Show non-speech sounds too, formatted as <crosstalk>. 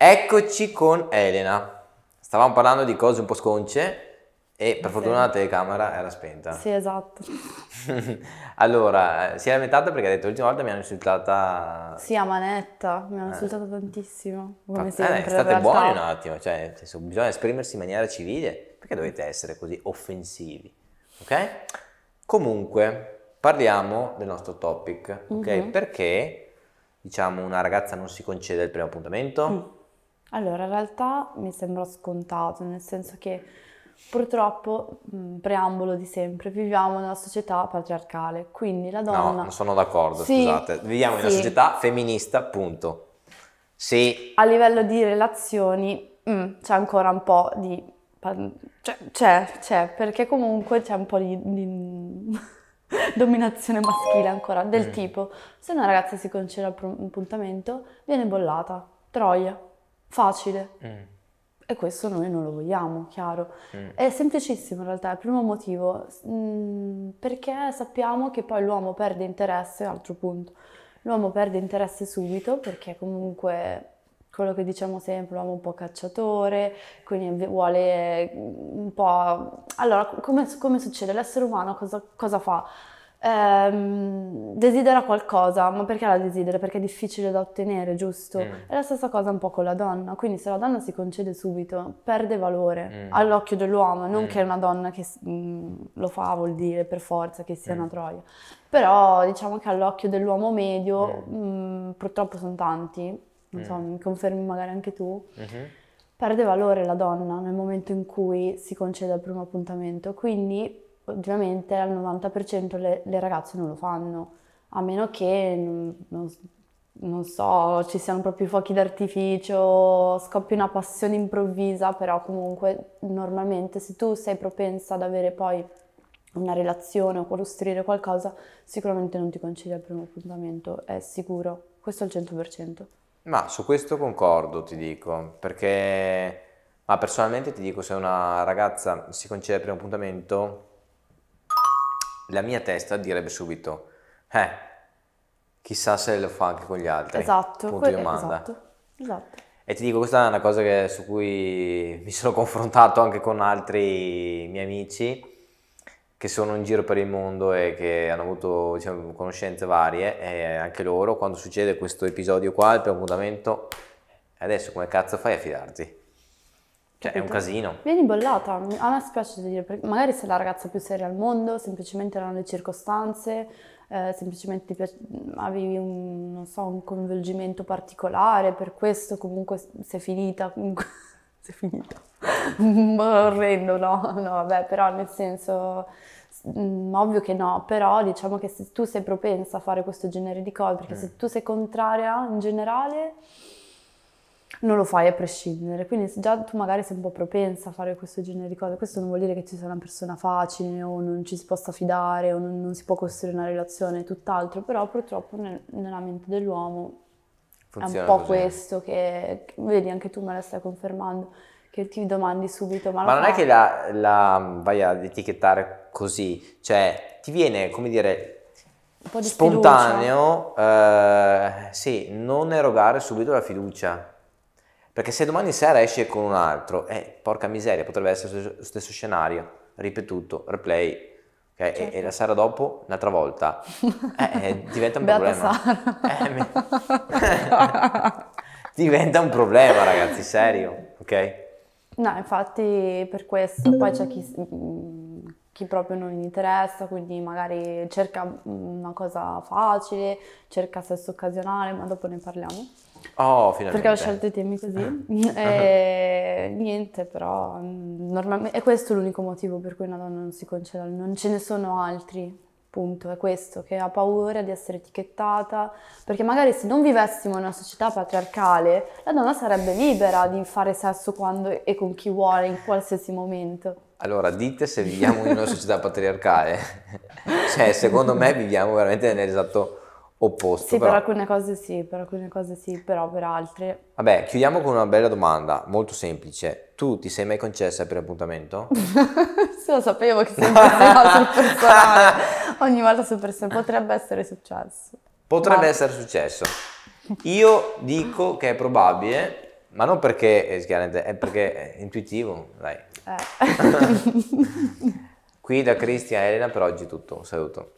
Eccoci con Elena. Stavamo parlando di cose un po' sconce e per fortuna la telecamera era spenta. Sì, esatto. <laughs> allora, eh, si è lamentata perché ha detto l'ultima volta mi hanno insultata... Sì, a manetta, mi hanno eh. insultata tantissimo, come Ma, eh, sempre. Eh, state buoni un attimo, cioè senso, bisogna esprimersi in maniera civile, perché dovete essere così offensivi, ok? Comunque, parliamo del nostro topic, ok? Mm-hmm. Perché, diciamo, una ragazza non si concede il primo appuntamento? Mm allora, in realtà mi sembra scontato, nel senso che purtroppo, preambolo di sempre, viviamo una società patriarcale, quindi la donna... No, non sono d'accordo, sì, scusate. Viviamo sì. in una società femminista, punto. Sì. A livello di relazioni mm, c'è ancora un po' di... C'è, cioè, c'è, c'è perché comunque c'è un po' di... di... <laughs> dominazione maschile ancora, del mm. tipo se una ragazza si concede al pr- appuntamento viene bollata, troia, facile. Mm. E questo noi non lo vogliamo, chiaro. Mm. È semplicissimo in realtà, è il primo motivo, mm, perché sappiamo che poi l'uomo perde interesse, altro punto, l'uomo perde interesse subito perché comunque quello che diciamo sempre, l'uomo è un po' cacciatore, quindi vuole un po'... Allora, come, come succede? L'essere umano cosa, cosa fa? ehm, desidera qualcosa, ma perché la desidera? Perché è difficile da ottenere, giusto? Mm. È la stessa cosa un po' con la donna, quindi se la donna si concede subito, perde valore mm. all'occhio dell'uomo, non mm. che una donna che mm, lo fa vuol dire per forza che sia mm. una troia, però diciamo che all'occhio dell'uomo medio mh, mm. purtroppo sono tanti, non so, mi confermi magari anche tu. Mm-hmm perde valore la donna nel momento in cui si concede al primo appuntamento, quindi ovviamente al 90% le, le, ragazze non lo fanno, a meno che, non, non, so, ci siano proprio fuochi d'artificio, scoppi una passione improvvisa, però comunque normalmente se tu sei propensa ad avere poi una relazione o costruire qualcosa, sicuramente non ti concedi al primo appuntamento, è sicuro, questo al 100%. Ma su questo concordo, ti dico, perché... Ma personalmente ti dico, se una ragazza si concede al primo appuntamento, la mia testa direbbe subito, eh, chissà se lo fa anche con gli altri. Esatto, punto que- domanda. Esatto, esatto. E ti dico, questa è una cosa che, su cui mi sono confrontato anche con altri miei amici che sono in giro per il mondo e che hanno avuto diciamo, conoscenze varie e anche loro quando succede questo episodio qua, il preappuntamento, adesso come cazzo fai a fidarti? Cioè, è un casino. Vieni bollata. A me spiace di dire, perché magari sei la ragazza più seria al mondo, semplicemente erano le circostanze, eh, semplicemente mm, avevi un, so, un, coinvolgimento particolare, per questo comunque sei finita. Comunque, <laughs> sei finita. <laughs> Boh, orrendo, no, no, vabbè, però nel senso, mh, mm, ovvio che no, però diciamo che se tu sei propensa a fare questo genere di cose, perché mm. se tu sei contraria in generale non lo fai a prescindere. Quindi già tu magari sei un po' propensa a fare questo genere di cose, questo non vuol dire che ci sia una persona facile o non ci si possa fidare o non, non si può costruire una relazione, tutt'altro, però purtroppo nel, nella mente dell'uomo Funziona è un po' così. questo che, che, vedi anche tu me la stai confermando, che ti domandi subito ma, ma non fa... è che la, la vai ad etichettare così, cioè ti viene come dire un po' di spontaneo eh, sì, non erogare subito la fiducia. Perché se domani sera esce con un altro, eh, porca miseria, potrebbe essere lo stesso scenario, ripetuto, replay, Okay, certo. e, la sera dopo un'altra volta <laughs> eh, eh, diventa un Beata problema eh, <laughs> diventa un problema ragazzi serio ok no infatti per questo poi c'è chi, mm, chi proprio non interessa quindi magari cerca mm, una cosa facile cerca sesso occasionale ma dopo ne parliamo Oh, finalmente. Perché ho scelto i temi così. <laughs> e, eh, niente, però mm, normalmente è questo l'unico motivo per cui una donna non si concede, non ce ne sono altri. Punto, è questo, che ha paura di essere etichettata, perché magari se non vivessimo in una società patriarcale, la donna sarebbe libera di fare sesso quando e con chi vuole, in qualsiasi momento. Allora, dite se viviamo in una società patriarcale. <laughs> cioè, secondo me viviamo veramente nell'esatto opposto. Sì, però. per alcune cose sì, per alcune cose sì, però per altre. Vabbè, chiudiamo con una bella domanda, molto semplice. Tu ti sei mai concessa per appuntamento? <laughs> Se lo sapevo che sempre sarà <laughs> Ogni volta sul personale. Potrebbe essere successo. Potrebbe ma... essere successo. Io dico che è probabile, ma non perché è eh, schiarente, è perché è intuitivo, dai. Eh. <laughs> Qui da Cristian e Elena per oggi è tutto. Un saluto.